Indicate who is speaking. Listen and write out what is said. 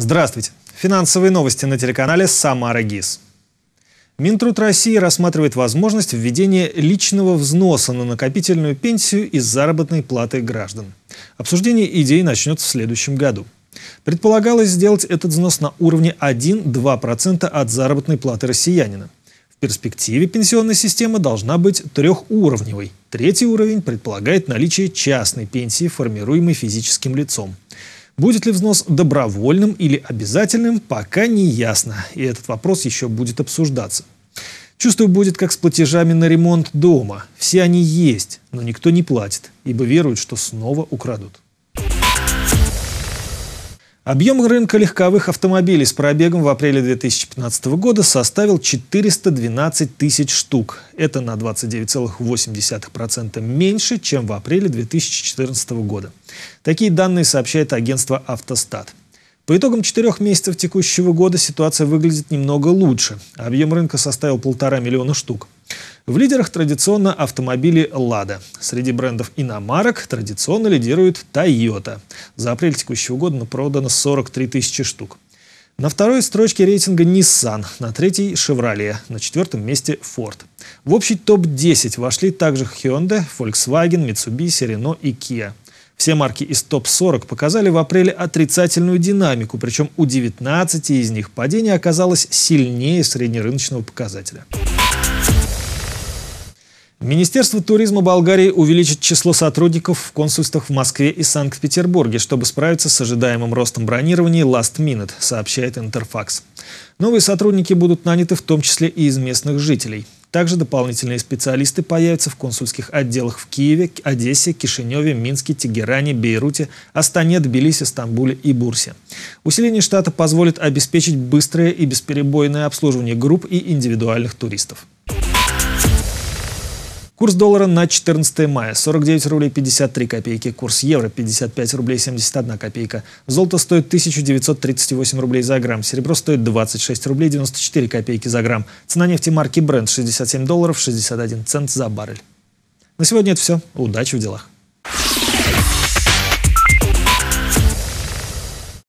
Speaker 1: Здравствуйте. Финансовые новости на телеканале «Самара ГИС». Минтруд России рассматривает возможность введения личного взноса на накопительную пенсию из заработной платы граждан. Обсуждение идей начнется в следующем году. Предполагалось сделать этот взнос на уровне 1-2% от заработной платы россиянина. В перспективе пенсионная система должна быть трехуровневой. Третий уровень предполагает наличие частной пенсии, формируемой физическим лицом. Будет ли взнос добровольным или обязательным, пока не ясно, и этот вопрос еще будет обсуждаться. Чувствую, будет как с платежами на ремонт дома. Все они есть, но никто не платит, ибо веруют, что снова украдут. Объем рынка легковых автомобилей с пробегом в апреле 2015 года составил 412 тысяч штук. Это на 29,8% меньше, чем в апреле 2014 года. Такие данные сообщает агентство «Автостат». По итогам четырех месяцев текущего года ситуация выглядит немного лучше. Объем рынка составил полтора миллиона штук. В лидерах традиционно автомобили «Лада». Среди брендов иномарок традиционно лидирует Тойота. За апрель текущего года продано 43 тысячи штук. На второй строчке рейтинга Nissan, на третьей Chevrolet, на четвертом месте Ford. В общий топ-10 вошли также Hyundai, Volkswagen, Mitsubishi, Renault и Kia. Все марки из топ-40 показали в апреле отрицательную динамику, причем у 19 из них падение оказалось сильнее среднерыночного показателя. Министерство туризма Болгарии увеличит число сотрудников в консульствах в Москве и Санкт-Петербурге, чтобы справиться с ожидаемым ростом бронирования last minute, сообщает Интерфакс. Новые сотрудники будут наняты в том числе и из местных жителей. Также дополнительные специалисты появятся в консульских отделах в Киеве, Одессе, Кишиневе, Минске, Тегеране, Бейруте, Астане, Тбилиси, Стамбуле и Бурсе. Усиление штата позволит обеспечить быстрое и бесперебойное обслуживание групп и индивидуальных туристов. Курс доллара на 14 мая 49 рублей 53 копейки, курс евро 55 рублей 71 копейка. Золото стоит 1938 рублей за грамм, серебро стоит 26 рублей 94 копейки за грамм. Цена нефти марки Brent 67 долларов 61 цент за баррель. На сегодня это все. Удачи в делах.